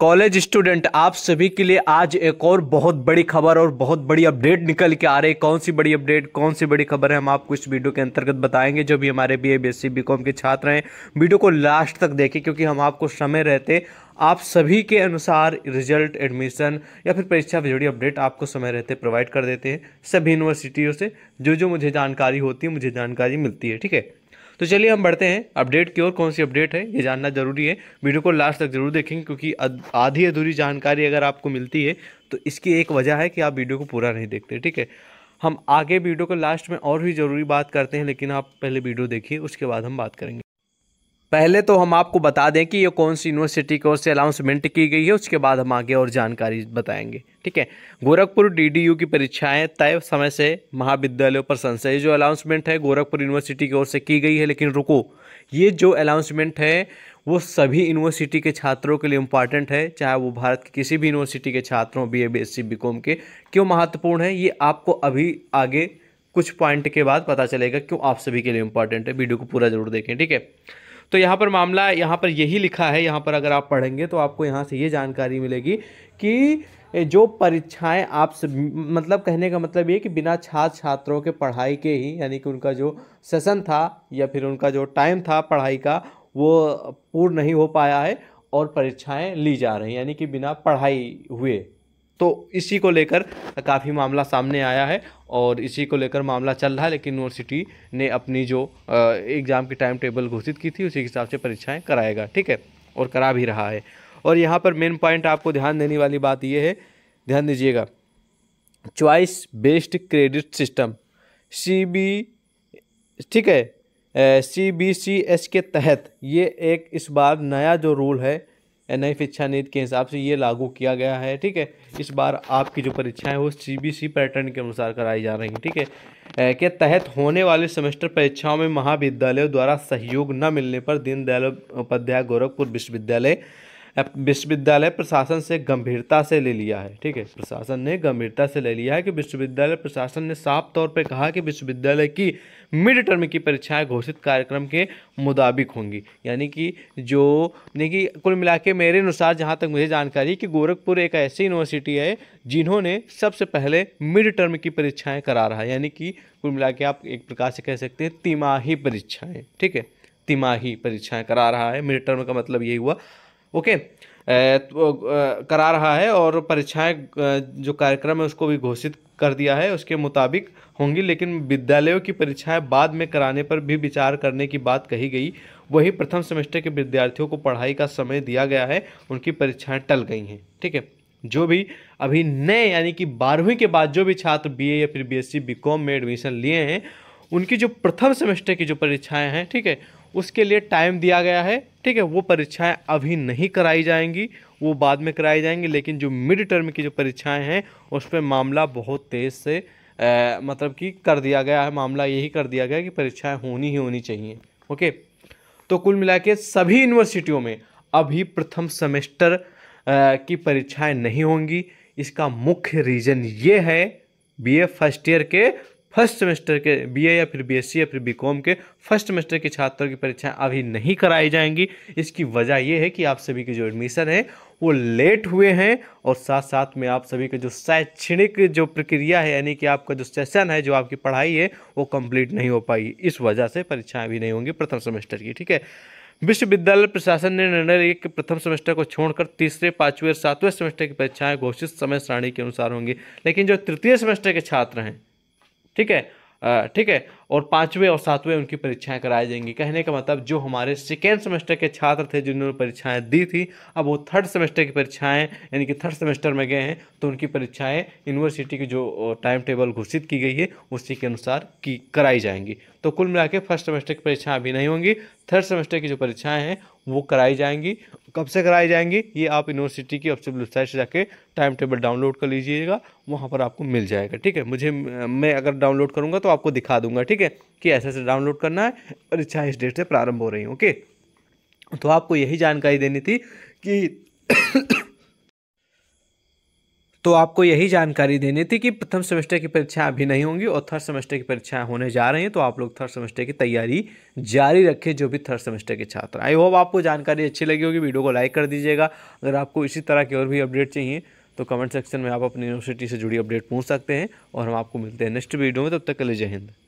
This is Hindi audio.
कॉलेज स्टूडेंट आप सभी के लिए आज एक और बहुत बड़ी खबर और बहुत बड़ी अपडेट निकल के आ रही है कौन सी बड़ी अपडेट कौन सी बड़ी खबर है हम आपको इस वीडियो के अंतर्गत बताएंगे जो भी हमारे B A B S C B com के छात्र हैं वीडियो को लास्ट तक देखें क्योंकि हम आपको समय रहते आप सभी के अनुसार रिजल्ट एडमिशन या फिर परीक्षा से जुड़ी अपडेट आपको समय रहते प्रोवाइड कर देते हैं सभी यूनिवर्सिटियों से जो जो मुझे जानकारी होती है मुझे जानकारी मिलती है ठीक है तो चलिए हम बढ़ते हैं अपडेट की ओर कौन सी अपडेट है ये जानना ज़रूरी है वीडियो को लास्ट तक ज़रूर देखेंगे क्योंकि आधी अधूरी जानकारी अगर आपको मिलती है तो इसकी एक वजह है कि आप वीडियो को पूरा नहीं देखते ठीक है हम आगे वीडियो को लास्ट में और भी ज़रूरी बात करते हैं लेकिन आप पहले वीडियो देखिए उसके बाद हम बात करेंगे पहले तो हम आपको बता दें कि ये कौन सी यूनिवर्सिटी की ओर से अनाउंसमेंट की गई है उसके बाद हम आगे और जानकारी बताएंगे ठीक है गोरखपुर डीडीयू की परीक्षाएं तय समय से महाविद्यालयों पर संशय जो अनाउंसमेंट है गोरखपुर यूनिवर्सिटी की ओर से की गई है लेकिन रुको ये जो अनाउंसमेंट है वो सभी यूनिवर्सिटी के छात्रों के लिए इम्पॉर्टेंट है चाहे वो भारत की किसी भी यूनिवर्सिटी के छात्र हों B A B S C B com के क्यों महत्वपूर्ण है ये आपको अभी आगे कुछ पॉइंट के बाद पता चलेगा क्यों आप सभी के लिए इंपॉर्टेंट है वीडियो को पूरा जरूर देखें ठीक है तो यहाँ पर मामला यहाँ पर यही लिखा है यहाँ पर अगर आप पढ़ेंगे तो आपको यहाँ से ये जानकारी मिलेगी कि जो परीक्षाएं आप मतलब कहने का मतलब ये कि बिना छात्र छात्रों के पढ़ाई के ही यानी कि उनका जो सेशन था या फिर उनका जो टाइम था पढ़ाई का वो पूर्ण नहीं हो पाया है और परीक्षाएं ली जा रही हैं यानी कि बिना पढ़ाई हुए तो इसी को लेकर काफ़ी मामला सामने आया है और इसी को लेकर मामला चल रहा है लेकिन यूनिवर्सिटी ने अपनी जो एग्ज़ाम की टाइम टेबल घोषित की थी उसी के हिसाब से परीक्षाएं कराएगा ठीक है और करा भी रहा है और यहाँ पर मेन पॉइंट आपको ध्यान देने वाली बात यह है ध्यान दीजिएगा choice based credit system C B ठीक है सी बी सी एस के तहत ये एक इस बार नया जो रूल है एन नीति के हिसाब से ये लागू किया गया है ठीक है इस बार आपकी जो परीक्षाएं वो सी पैटर्न के अनुसार कराई जा रही हैं ठीक है के तहत होने वाले सेमेस्टर परीक्षाओं में महाविद्यालयों द्वारा सहयोग न मिलने पर दीनदयाल उपाध्याय गोरखपुर विश्वविद्यालय विश्वविद्यालय प्रशासन से गंभीरता से ले लिया है ठीक है प्रशासन ने गंभीरता से ले लिया है कि विश्वविद्यालय प्रशासन ने साफ तौर पर कहा कि विश्वविद्यालय की मिड टर्म की परीक्षाएं घोषित कार्यक्रम के मुताबिक होंगी यानी कि जो यानी कि कुल मिला के मेरे अनुसार जहाँ तक मुझे जानकारी कि गोरखपुर एक ऐसी यूनिवर्सिटी है जिन्होंने सबसे पहले मिड टर्म की परीक्षाएं करा रहा है यानी कि कुल मिला के आप एक प्रकार से कह सकते हैं तिमाही परीक्षाएँ ठीक है तिमाही परीक्षाएं करा रहा है मिड टर्म का मतलब यही हुआ ओके तो करा रहा है और परीक्षाएं जो कार्यक्रम है उसको भी घोषित कर दिया है उसके मुताबिक होंगी लेकिन विद्यालयों की परीक्षाएं बाद में कराने पर भी विचार करने की बात कही गई वही प्रथम सेमेस्टर के विद्यार्थियों को पढ़ाई का समय दिया गया है उनकी परीक्षाएं टल गई हैं ठीक है जो भी अभी नए यानी कि बारहवीं के बाद जो भी छात्र बी या फिर बी बीकॉम में एडमिशन लिए हैं उनकी जो प्रथम सेमेस्टर की जो परीक्षाएँ हैं ठीक है उसके लिए टाइम दिया गया है ठीक है वो परीक्षाएं अभी नहीं कराई जाएंगी वो बाद में कराई जाएंगी लेकिन जो मिड टर्म की जो परीक्षाएं हैं उस पर मामला बहुत तेज़ से आ, मतलब कि कर दिया गया है मामला यही कर दिया गया कि परीक्षाएं होनी ही होनी चाहिए ओके तो कुल मिला के सभी यूनिवर्सिटियों में अभी प्रथम सेमेस्टर की परीक्षाएं नहीं होंगी इसका मुख्य रीज़न ये है बी फर्स्ट ईयर के फर्स्ट सेमेस्टर के बीए या फिर बीएससी या फिर बीकॉम के फर्स्ट सेमेस्टर के छात्रों की परीक्षाएं अभी नहीं कराई जाएंगी इसकी वजह यह है कि आप सभी के जो एडमिशन है वो लेट हुए हैं और साथ साथ में आप सभी का जो शैक्षणिक जो प्रक्रिया है यानी कि आपका जो सेशन है जो आपकी पढ़ाई है वो कंप्लीट नहीं हो पाई इस वजह से परीक्षाएं अभी नहीं होंगी प्रथम सेमेस्टर की ठीक है विश्वविद्यालय प्रशासन ने निर्णय लिया कि प्रथम सेमेस्टर को छोड़कर तीसरे पाँचवें और सातवें सेमेस्टर की परीक्षाएं घोषित समय सारणी के अनुसार होंगी लेकिन जो तृतीय सेमेस्टर के छात्र हैं ठीक है ठीक है और पाँचवें और सातवें उनकी परीक्षाएं कराई जाएंगी कहने का मतलब जो हमारे सेकेंड सेमेस्टर के छात्र थे जिन्होंने परीक्षाएं दी थी अब वो थर्ड सेमेस्टर की परीक्षाएं यानी कि थर्ड सेमेस्टर में गए हैं तो उनकी परीक्षाएं यूनिवर्सिटी की जो टाइम टेबल घोषित की गई है उसी के अनुसार की कराई जाएंगी तो कुल मिला फर्स्ट सेमेस्टर की परीक्षाएँ अभी नहीं होंगी थर्ड सेमेस्टर की जो परीक्षाएँ हैं वो कराई जाएंगी कब से कराई जाएंगी ये आप यूनिवर्सिटी की ऑफिशियल वेबसाइट से जाके टाइम टेबल डाउनलोड कर लीजिएगा वहाँ पर आपको मिल जाएगा ठीक है मुझे मैं अगर डाउनलोड करूँगा तो आपको दिखा दूंगा ठीक है कि ऐसे ऐसे डाउनलोड करना है परीक्षा इस डेट से प्रारंभ हो रही है ओके तो आपको यही जानकारी देनी थी कि तो आपको यही जानकारी देनी थी कि प्रथम सेमेस्टर की परीक्षा अभी नहीं होंगी और थर्ड सेमेस्टर की परीक्षाएं होने जा रही हैं तो आप लोग थर्ड सेमेस्टर की तैयारी जारी रखें जो भी थर्ड सेमेस्टर के छात्र आई होप आपको जानकारी अच्छी लगी होगी वीडियो को लाइक कर दीजिएगा अगर आपको इसी तरह की और भी अपडेट चाहिए तो कमेंट सेक्शन में आप अपनी यूनिवर्सिटी से जुड़ी अपडेट पूछ सकते हैं और हम आपको मिलते हैं नेक्स्ट वीडियो में तब तक के लिए जय हिंद